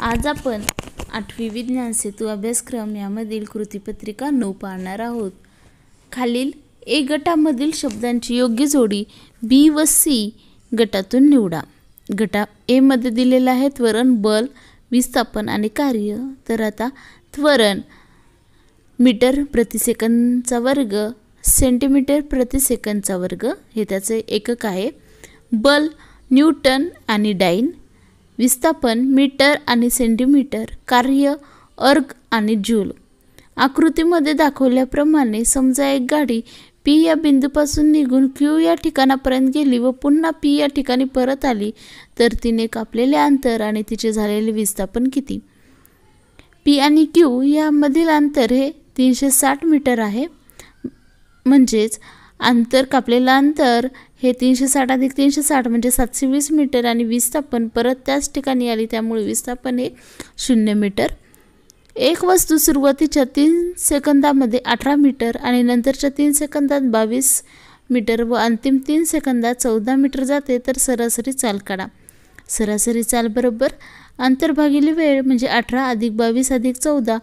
आज आपण आठवी विज्ञान सेतू अभ्यासक्रम यामधील कृतीपत्रिका नऊ पाहणार आहोत खालील ए गटामधील शब्दांची योग्य जोडी बी व सी गटातून निवडा गटा एमध्ये दिलेलं आहे त्वरण बल विस्थापन आणि कार्य तर आता त्वरण मीटर प्रतिसेकंदचा वर्ग सेंटीमीटर प्रतिसेकंदचा वर्ग हे त्याचे एकक आहे बल न्यूटन आणि डाईन विस्थापन मीटर आणि सेंटीमीटर कार्य अर्ग आणि ज्यूल आकृतीमध्ये दाखवल्याप्रमाणे समजा एक गाडी पी या बिंदूपासून निघून क्यू या ठिकाणापर्यंत गेली व पुन्हा पी या ठिकाणी परत आली तर तिने कापलेले अंतर आणि तिचे झालेले विस्थापन किती पी आणि क्यू यामधील अंतर हे तीनशे साठ मीटर आहे म्हणजेच अंतर कापलेलं अंतर हे तीनशे साठ अधिक तीनशे साठ म्हणजे सातशे वीस मीटर आणि विस्थापन परत त्याच ठिकाणी आली त्यामुळे विस्थापन हे शून्य मीटर एक वस्तू सुरुवातीच्या तीन सेकंदामध्ये अठरा मीटर आणि नंतरच्या तीन सेकंदात बावीस मीटर व अंतिम तीन सेकंदात चौदा मीटर जाते तर सरासरी चाल काढा सरासरी चाल बरोबर भागिले वेळ म्हणजे अठरा अधिक बावीस अधिक चौदा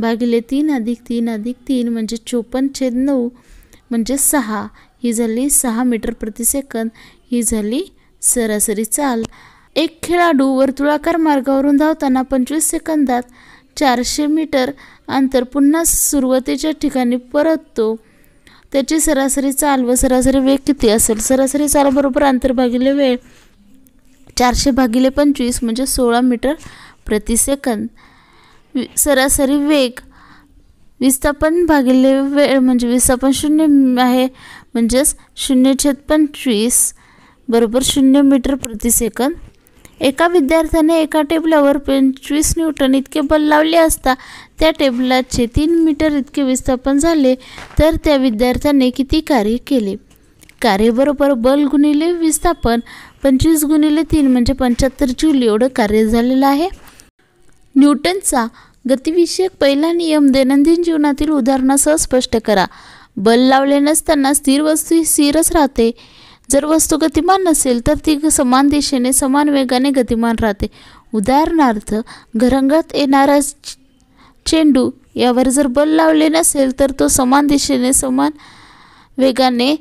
भागिले तीन अधिक तीन अधिक तीन म्हणजे चोपन्न छेद नऊ म्हणजे सहा ही झाली सहा मीटर प्रतिसेकंद ही झाली सरासरी चाल एक खेळाडू वर्तुळाकार मार्गावरून धावताना पंचवीस सेकंदात चारशे मीटर अंतर पुन्हा सुरुवातीच्या ठिकाणी परततो त्याची सरासरी चाल व सरासरी वेग किती असेल सरासरी चालबरोबर बरोबर अंतर भागिले वेळ चारशे भागिले पंचवीस म्हणजे सोळा मीटर प्रतिसेकंद सरासरी वेग विस्थापन भागिले वेळ म्हणजे विस्थापन शून्य आहे म्हणजेच शून्य छेद पंचवीस बरोबर शून्य मीटर प्रति सेकंद एका विद्यार्थ्याने एका टेबलावर पंचवीस न्यूटन इतके बल लावले असता त्या टेबलाचे तीन मीटर इतके विस्थापन झाले तर त्या विद्यार्थ्याने किती कार्य केले कार्यबरोबर बल गुणिले विस्थापन पंचवीस गुणिले तीन म्हणजे पंच्याहत्तर जूल एवढं कार्य झालेलं आहे न्यूटनचा गतिविषयक पहिला नियम दैनंदिन जीवनातील उदाहरणासह स्पष्ट करा बल लावले नसताना स्थिर वस्तू स्थिरच राहते जर वस्तू गतिमान नसेल तर ती समान दिशेने समान वेगाने गतिमान राहते उदाहरणार्थ घरंगात येणारा चेंडू यावर जर बल लावले नसेल तर तो समान दिशेने समान वेगाने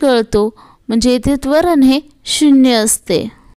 कळतो म्हणजे येथे त्वरण हे शून्य असते